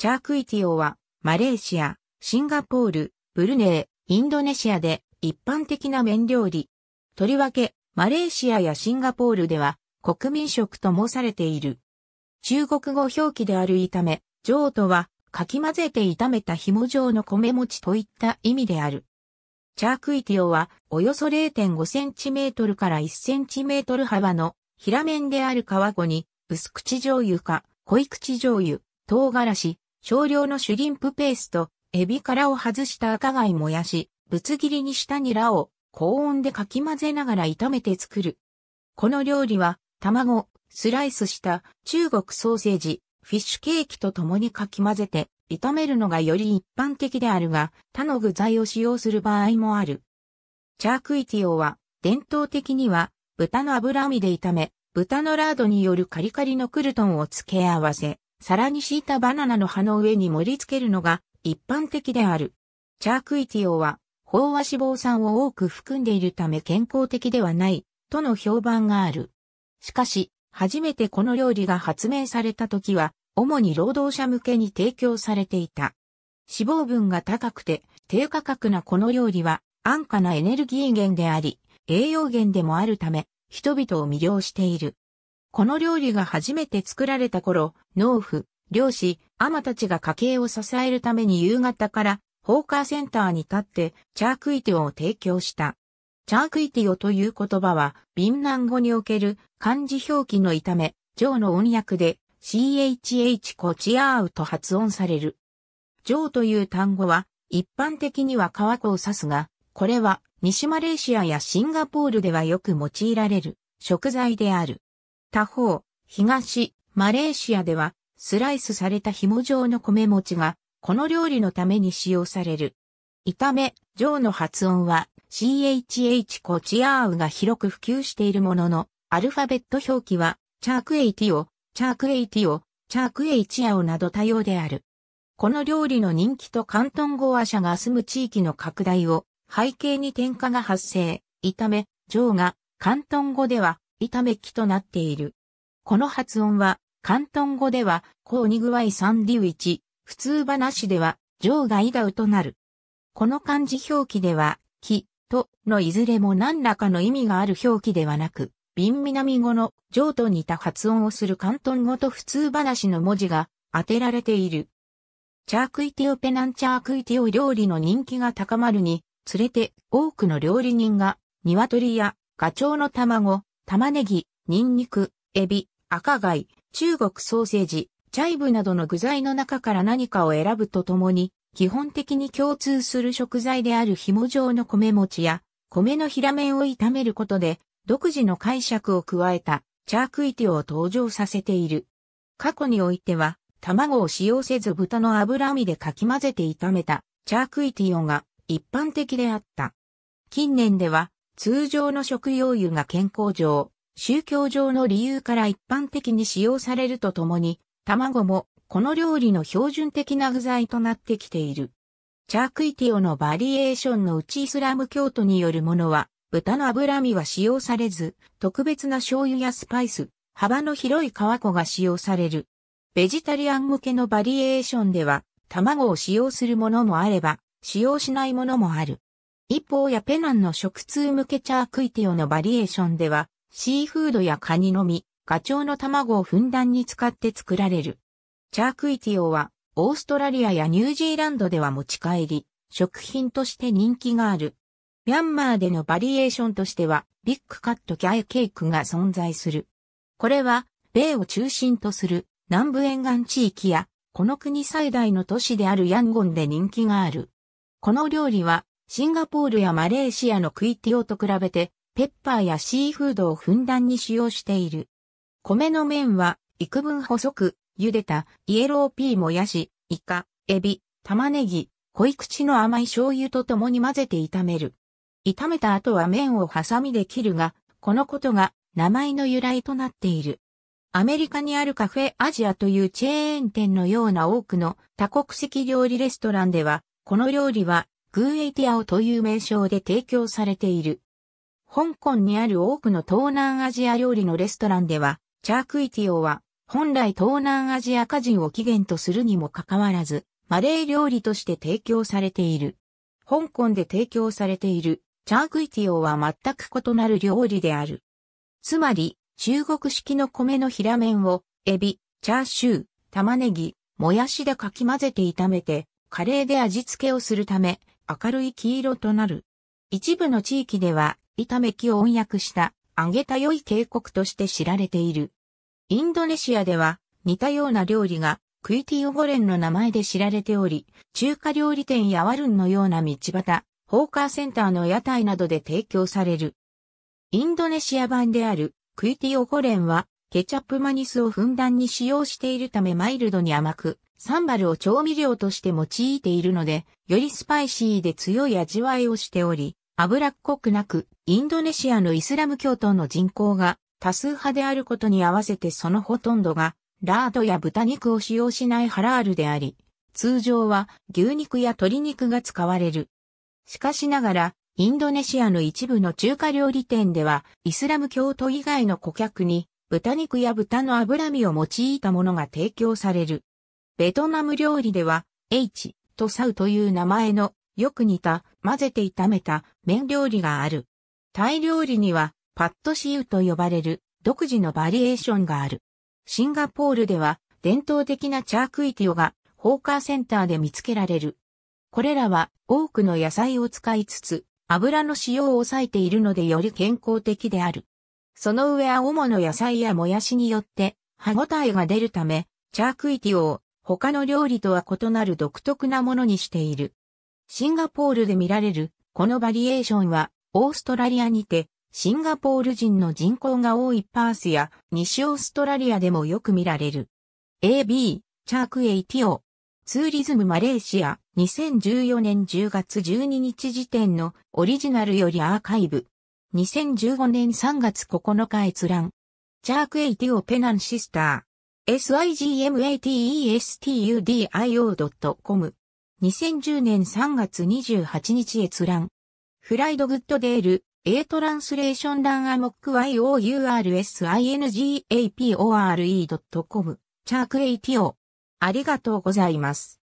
チャークイティオは、マレーシア、シンガポール、ブルネー、インドネシアで一般的な麺料理。とりわけ、マレーシアやシンガポールでは、国民食と申されている。中国語表記である炒め、上とは、かき混ぜて炒めた紐状の米餅といった意味である。チャークイティオは、およそ0.5センチメートルから1センチメートル幅の平面である皮ごに、薄口醤油か濃い口醤油、唐辛子、少量のシュリンプペースト、エビからを外した赤貝もやし、ぶつ切りにしたニラを高温でかき混ぜながら炒めて作る。この料理は、卵、スライスした中国ソーセージ、フィッシュケーキと共にかき混ぜて炒めるのがより一般的であるが、他の具材を使用する場合もある。チャークイティオは、伝統的には、豚の脂身で炒め、豚のラードによるカリカリのクルトンを付け合わせ、皿に敷いたバナナの葉の上に盛り付けるのが一般的である。チャークイティオは、飽和脂肪酸を多く含んでいるため健康的ではない、との評判がある。しかし、初めてこの料理が発明された時は、主に労働者向けに提供されていた。脂肪分が高くて低価格なこの料理は安価なエネルギー源であり、栄養源でもあるため、人々を魅了している。この料理が初めて作られた頃、農夫、漁師、アたちが家計を支えるために夕方からホーカーセンターに立ってチャークイティオを提供した。チャークイティオという言葉は、ビンナン語における漢字表記の炒め、ジョーの音訳で CHH コチアウと発音される。ジョーという単語は、一般的には川湖を指すが、これは西マレーシアやシンガポールではよく用いられる食材である。他方、東、マレーシアでは、スライスされた紐状の米餅が、この料理のために使用される。炒め、上の発音は、CHH コチアーウが広く普及しているものの、アルファベット表記は、チャークエイティオ、チャークエイティオ、チャークエイチアオなど多様である。この料理の人気と広東語話者が住む地域の拡大を背景に転嫁が発生。炒め、上が、広東語では炒め機となっている。この発音は、関東語では、こうにグワイサンディウイチ、普通話では、場外ダウとなる。この漢字表記では、き、と、のいずれも何らかの意味がある表記ではなく、瓶南語の上と似た発音をする関東語と普通話の文字が当てられている。チャークイテオペナンチャークイテオ料理の人気が高まるに、連れて多くの料理人が、鶏やガチョウの卵、玉ねぎ、ニンニク、エビ、赤貝、中国ソーセージ、チャイブなどの具材の中から何かを選ぶとともに、基本的に共通する食材である紐状の米餅や、米の平面を炒めることで、独自の解釈を加えた、チャークイティオを登場させている。過去においては、卵を使用せず豚の脂身でかき混ぜて炒めた、チャークイティオが一般的であった。近年では、通常の食用油が健康上、宗教上の理由から一般的に使用されるとともに、卵もこの料理の標準的な具材となってきている。チャークイティオのバリエーションのうちイスラム教徒によるものは、豚の脂身は使用されず、特別な醤油やスパイス、幅の広い皮粉が使用される。ベジタリアン向けのバリエーションでは、卵を使用するものもあれば、使用しないものもある。一方やペナンの食通向けチャークイティオのバリエーションでは、シーフードやカニのみ、ガチョウの卵をふんだんに使って作られる。チャークイティオは、オーストラリアやニュージーランドでは持ち帰り、食品として人気がある。ミャンマーでのバリエーションとしては、ビッグカットキャイケークが存在する。これは、米を中心とする南部沿岸地域や、この国最大の都市であるヤンゴンで人気がある。この料理は、シンガポールやマレーシアのクイティオと比べて、ペッパーやシーフードをふんだんに使用している。米の麺は、幾分細く、茹でた、イエローピーもやし、イカ、エビ、玉ねぎ、濃い口の甘い醤油と共に混ぜて炒める。炒めた後は麺をハサミで切るが、このことが名前の由来となっている。アメリカにあるカフェアジアというチェーン店のような多くの多国籍料理レストランでは、この料理はグーエイティアオという名称で提供されている。香港にある多くの東南アジア料理のレストランでは、チャークイティオは本来東南アジア家人を起源とするにもかかわらず、マレー料理として提供されている。香港で提供されているチャークイティオは全く異なる料理である。つまり、中国式の米の平麺を、エビ、チャーシュー、玉ねぎ、もやしでかき混ぜて炒めて、カレーで味付けをするため、明るい黄色となる。一部の地域では、炒めきを温訳した、揚げた良い渓谷として知られている。インドネシアでは、似たような料理が、クイティオゴレンの名前で知られており、中華料理店やワルンのような道端、ホーカーセンターの屋台などで提供される。インドネシア版であるクイティオゴレンは、ケチャップマニスをふんだんに使用しているためマイルドに甘く、サンバルを調味料として用いているので、よりスパイシーで強い味わいをしており、脂っこくなく、インドネシアのイスラム教徒の人口が多数派であることに合わせてそのほとんどが、ラードや豚肉を使用しないハラールであり、通常は牛肉や鶏肉が使われる。しかしながら、インドネシアの一部の中華料理店では、イスラム教徒以外の顧客に、豚肉や豚の脂身を用いたものが提供される。ベトナム料理では、H とサウという名前のよく似た混ぜて炒めた麺料理がある。タイ料理にはパットシウと呼ばれる独自のバリエーションがある。シンガポールでは伝統的なチャークイティオがホーカーセンターで見つけられる。これらは多くの野菜を使いつつ油の使用を抑えているのでより健康的である。その上青物野菜やもやしによって歯ごたえが出るため、チャークイティオを他の料理とは異なる独特なものにしている。シンガポールで見られる、このバリエーションは、オーストラリアにて、シンガポール人の人口が多いパースや西オーストラリアでもよく見られる。AB、チャークエイティオ。ツーリズムマレーシア、2014年10月12日時点のオリジナルよりアーカイブ。2015年3月9日閲覧。チャークエイティオペナンシスター。sigmatestudio.com。2010年3月28日閲覧。フライドグッドデール、A トランスレーションランアモック y o u r s i n g a p o r e c o m チャーク ATO。ありがとうございます。